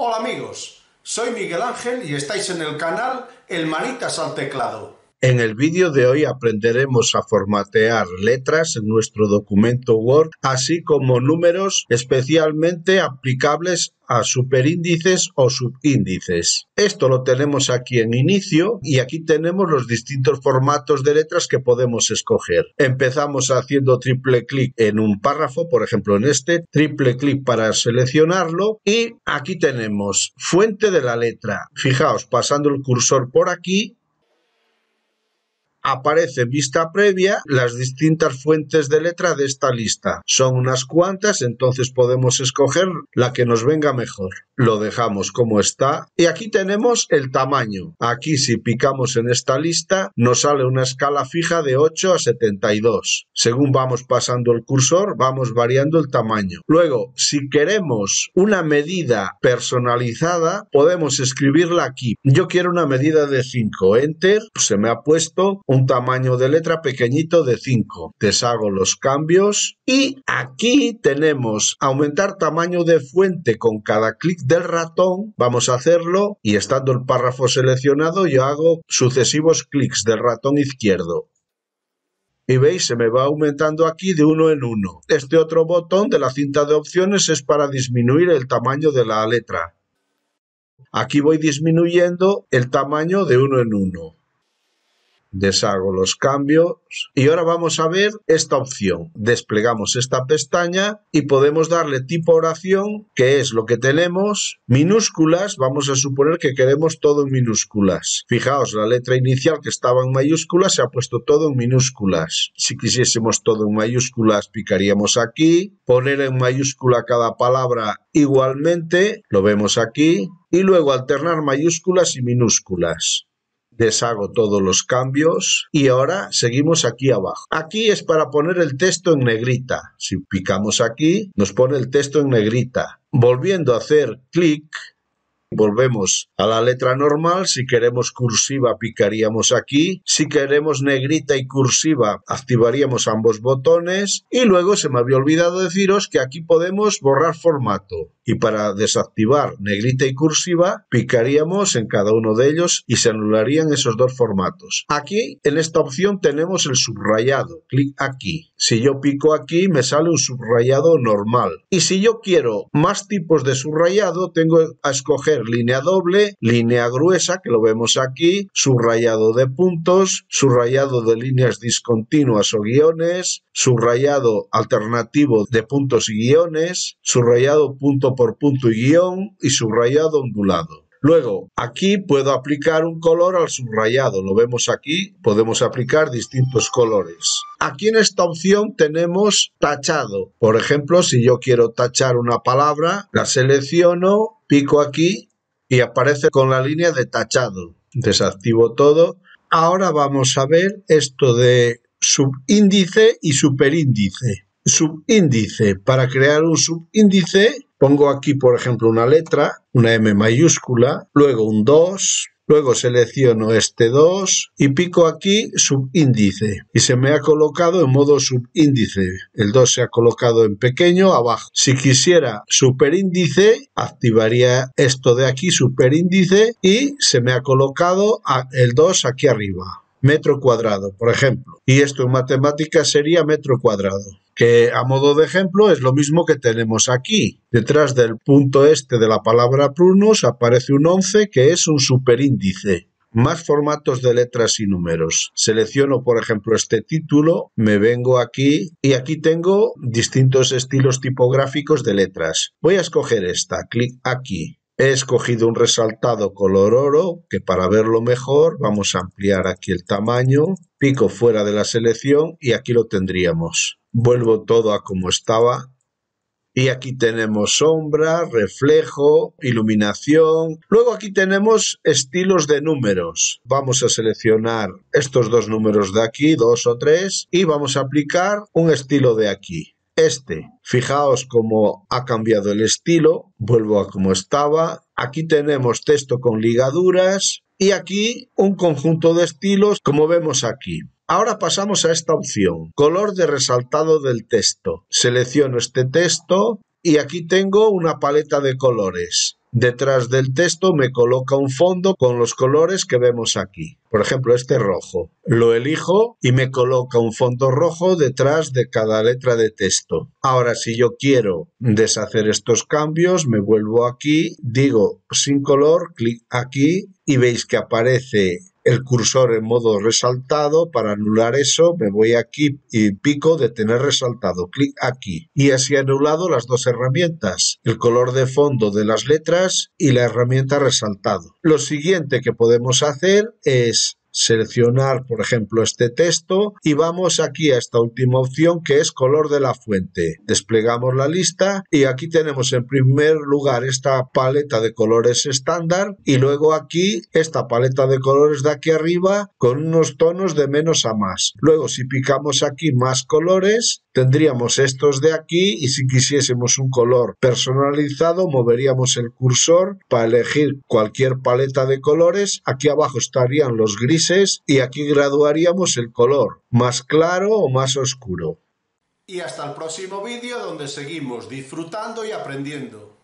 Hola amigos, soy Miguel Ángel y estáis en el canal El Manitas al Teclado. En el vídeo de hoy aprenderemos a formatear letras en nuestro documento Word, así como números especialmente aplicables a superíndices o subíndices. Esto lo tenemos aquí en inicio y aquí tenemos los distintos formatos de letras que podemos escoger. Empezamos haciendo triple clic en un párrafo, por ejemplo en este, triple clic para seleccionarlo y aquí tenemos fuente de la letra. Fijaos, pasando el cursor por aquí aparece en vista previa las distintas fuentes de letra de esta lista. Son unas cuantas, entonces podemos escoger la que nos venga mejor. Lo dejamos como está y aquí tenemos el tamaño. Aquí si picamos en esta lista nos sale una escala fija de 8 a 72. Según vamos pasando el cursor vamos variando el tamaño. Luego, si queremos una medida personalizada, podemos escribirla aquí. Yo quiero una medida de 5. Enter. Se me ha puesto un un tamaño de letra pequeñito de 5. Deshago los cambios y aquí tenemos aumentar tamaño de fuente con cada clic del ratón. Vamos a hacerlo y estando el párrafo seleccionado yo hago sucesivos clics del ratón izquierdo y veis, se me va aumentando aquí de uno en uno. Este otro botón de la cinta de opciones es para disminuir el tamaño de la letra. Aquí voy disminuyendo el tamaño de uno en uno deshago los cambios y ahora vamos a ver esta opción. Desplegamos esta pestaña y podemos darle tipo oración, que es lo que tenemos, minúsculas, vamos a suponer que queremos todo en minúsculas. Fijaos, la letra inicial que estaba en mayúsculas se ha puesto todo en minúsculas. Si quisiésemos todo en mayúsculas, picaríamos aquí, poner en mayúscula cada palabra igualmente, lo vemos aquí, y luego alternar mayúsculas y minúsculas deshago todos los cambios y ahora seguimos aquí abajo. Aquí es para poner el texto en negrita. Si picamos aquí, nos pone el texto en negrita. Volviendo a hacer clic, Volvemos a la letra normal. Si queremos cursiva, picaríamos aquí. Si queremos negrita y cursiva, activaríamos ambos botones. Y luego se me había olvidado deciros que aquí podemos borrar formato. Y para desactivar negrita y cursiva, picaríamos en cada uno de ellos y se anularían esos dos formatos. Aquí, en esta opción, tenemos el subrayado. Clic aquí. Si yo pico aquí, me sale un subrayado normal. Y si yo quiero más tipos de subrayado, tengo a escoger línea doble, línea gruesa, que lo vemos aquí, subrayado de puntos, subrayado de líneas discontinuas o guiones, subrayado alternativo de puntos y guiones, subrayado punto por punto y guión y subrayado ondulado. Luego, aquí puedo aplicar un color al subrayado. Lo vemos aquí, podemos aplicar distintos colores. Aquí en esta opción tenemos tachado. Por ejemplo, si yo quiero tachar una palabra, la selecciono, pico aquí y aparece con la línea de tachado. Desactivo todo. Ahora vamos a ver esto de subíndice y superíndice. Subíndice. Para crear un subíndice Pongo aquí, por ejemplo, una letra, una M mayúscula, luego un 2, luego selecciono este 2 y pico aquí subíndice y se me ha colocado en modo subíndice. El 2 se ha colocado en pequeño abajo. Si quisiera superíndice, activaría esto de aquí, superíndice, y se me ha colocado el 2 aquí arriba metro cuadrado, por ejemplo. Y esto en matemáticas sería metro cuadrado que a modo de ejemplo es lo mismo que tenemos aquí. Detrás del punto este de la palabra prunus aparece un 11 que es un superíndice. Más formatos de letras y números. Selecciono, por ejemplo, este título, me vengo aquí y aquí tengo distintos estilos tipográficos de letras. Voy a escoger esta, clic aquí. He escogido un resaltado color oro, que para verlo mejor vamos a ampliar aquí el tamaño, pico fuera de la selección y aquí lo tendríamos vuelvo todo a como estaba. Y aquí tenemos sombra, reflejo, iluminación. Luego aquí tenemos estilos de números. Vamos a seleccionar estos dos números de aquí, dos o tres, y vamos a aplicar un estilo de aquí. Este. Fijaos cómo ha cambiado el estilo. Vuelvo a como estaba. Aquí tenemos texto con ligaduras y aquí un conjunto de estilos como vemos aquí. Ahora pasamos a esta opción, color de resaltado del texto. Selecciono este texto y aquí tengo una paleta de colores. Detrás del texto me coloca un fondo con los colores que vemos aquí. Por ejemplo, este rojo. Lo elijo y me coloca un fondo rojo detrás de cada letra de texto. Ahora, si yo quiero deshacer estos cambios, me vuelvo aquí, digo sin color, clic aquí y veis que aparece el cursor en modo resaltado. Para anular eso, me voy aquí y pico de tener resaltado. Clic aquí. Y así anulado las dos herramientas, el color de fondo de las letras y la herramienta resaltado. Lo siguiente que podemos hacer es seleccionar, por ejemplo, este texto y vamos aquí a esta última opción que es color de la fuente. Desplegamos la lista y aquí tenemos en primer lugar esta paleta de colores estándar y luego aquí esta paleta de colores de aquí arriba con unos tonos de menos a más. Luego si picamos aquí más colores tendríamos estos de aquí y si quisiésemos un color personalizado moveríamos el cursor para elegir cualquier paleta de colores. Aquí abajo estarían los grises y aquí graduaríamos el color, más claro o más oscuro. Y hasta el próximo vídeo donde seguimos disfrutando y aprendiendo.